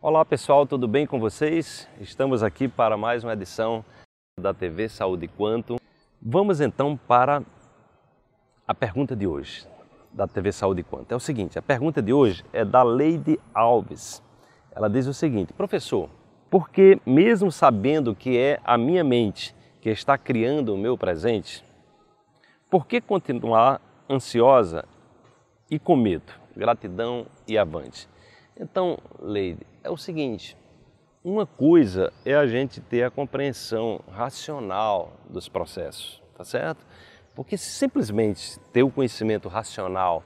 Olá pessoal, tudo bem com vocês? Estamos aqui para mais uma edição da TV Saúde Quanto. Vamos então para a pergunta de hoje da TV Saúde Quanto. É o seguinte, a pergunta de hoje é da Leide Alves. Ela diz o seguinte: "Professor, por que mesmo sabendo que é a minha mente que está criando o meu presente, por que continuar ansiosa e com medo? Gratidão e avante." Então, Leide, é o seguinte: uma coisa é a gente ter a compreensão racional dos processos, tá certo? Porque se simplesmente ter o conhecimento racional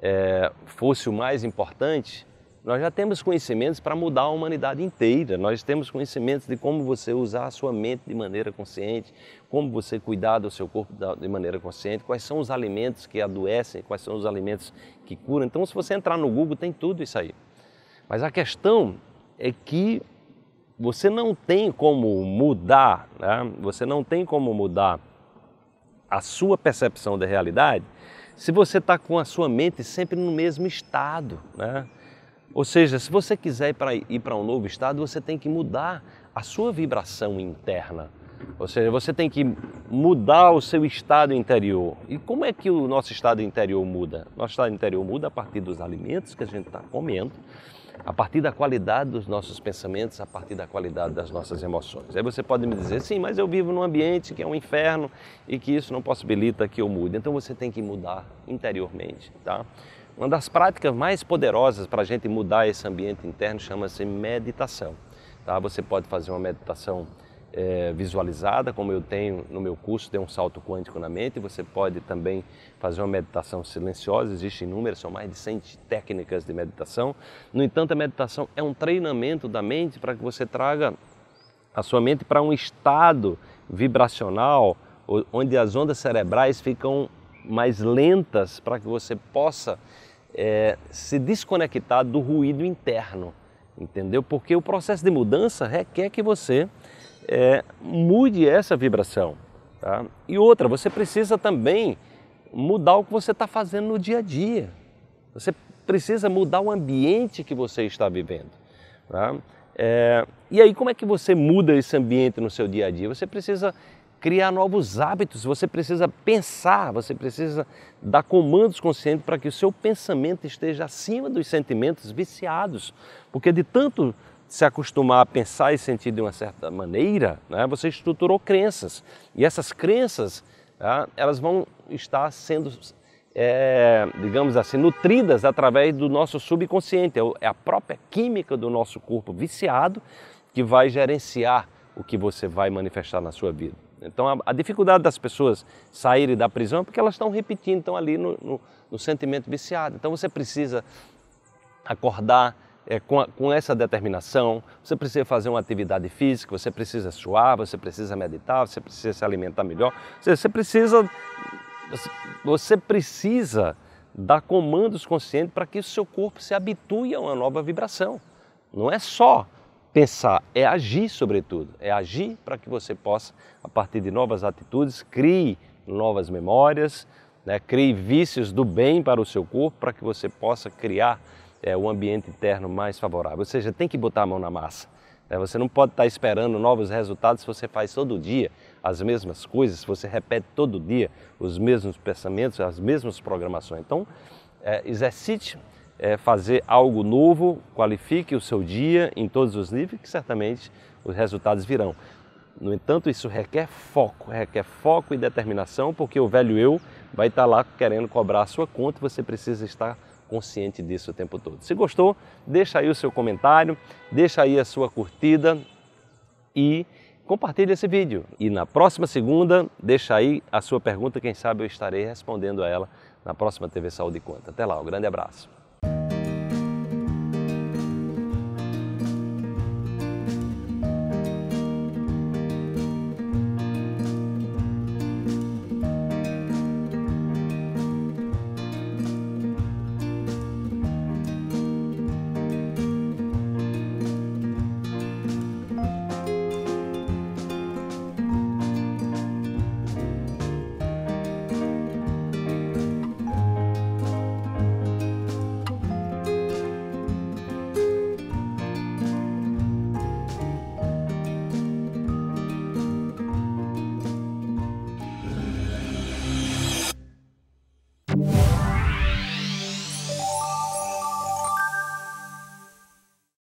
é, fosse o mais importante, nós já temos conhecimentos para mudar a humanidade inteira. Nós temos conhecimentos de como você usar a sua mente de maneira consciente, como você cuidar do seu corpo de maneira consciente, quais são os alimentos que adoecem, quais são os alimentos que curam. Então, se você entrar no Google, tem tudo isso aí. Mas a questão é que você não tem como mudar, né? você não tem como mudar a sua percepção da realidade se você está com a sua mente sempre no mesmo estado. Né? Ou seja, se você quiser ir para um novo estado, você tem que mudar a sua vibração interna. Ou seja, você tem que mudar o seu estado interior. E como é que o nosso estado interior muda? Nosso estado interior muda a partir dos alimentos que a gente está comendo, a partir da qualidade dos nossos pensamentos, a partir da qualidade das nossas emoções. Aí você pode me dizer, sim, mas eu vivo num ambiente que é um inferno e que isso não possibilita que eu mude. Então você tem que mudar interiormente, tá? Uma das práticas mais poderosas para a gente mudar esse ambiente interno chama-se meditação. Tá? Você pode fazer uma meditação é, visualizada, como eu tenho no meu curso, tem um salto quântico na mente. Você pode também fazer uma meditação silenciosa, existem inúmeras, são mais de 100 técnicas de meditação. No entanto, a meditação é um treinamento da mente para que você traga a sua mente para um estado vibracional onde as ondas cerebrais ficam mais lentas para que você possa é, se desconectar do ruído interno, entendeu? Porque o processo de mudança requer que você é, mude essa vibração. Tá? E outra, você precisa também mudar o que você está fazendo no dia a dia. Você precisa mudar o ambiente que você está vivendo. Tá? É, e aí, como é que você muda esse ambiente no seu dia a dia? Você precisa criar novos hábitos, você precisa pensar, você precisa dar comandos conscientes para que o seu pensamento esteja acima dos sentimentos viciados, porque de tanto se acostumar a pensar e sentir de uma certa maneira, né, você estruturou crenças. E essas crenças, tá, elas vão estar sendo, é, digamos assim, nutridas através do nosso subconsciente. É, é a própria química do nosso corpo viciado que vai gerenciar o que você vai manifestar na sua vida. Então, a, a dificuldade das pessoas saírem da prisão é porque elas estão repetindo, estão ali no, no, no sentimento viciado. Então, você precisa acordar, é, com, a, com, essa determinação, você precisa fazer uma atividade física, você precisa suar, você precisa meditar, você precisa se alimentar melhor, você, você precisa, você precisa dar comandos conscientes para que o seu corpo se habitue a uma nova vibração. Não é só pensar, é agir sobretudo, é agir para que você possa, a partir de novas atitudes, crie novas memórias, né? crie vícios do bem para o seu corpo, para que você possa criar é, o ambiente interno mais favorável. Ou seja, tem que botar a mão na massa. É, você não pode estar esperando novos resultados se você faz todo dia as mesmas coisas, se você repete todo dia os mesmos pensamentos, as mesmas programações. Então, é, exercite é, fazer algo novo, qualifique o seu dia em todos os níveis, que certamente os resultados virão. No entanto, isso requer foco, requer foco e determinação, porque o velho eu vai estar lá querendo cobrar a sua conta e você precisa estar consciente disso o tempo todo. Se gostou, deixa aí o seu comentário, deixa aí a sua curtida e compartilhe esse vídeo. E na próxima segunda, deixa aí a sua pergunta, quem sabe eu estarei respondendo a ela na próxima TV Saúde Conta. Até lá, um grande abraço.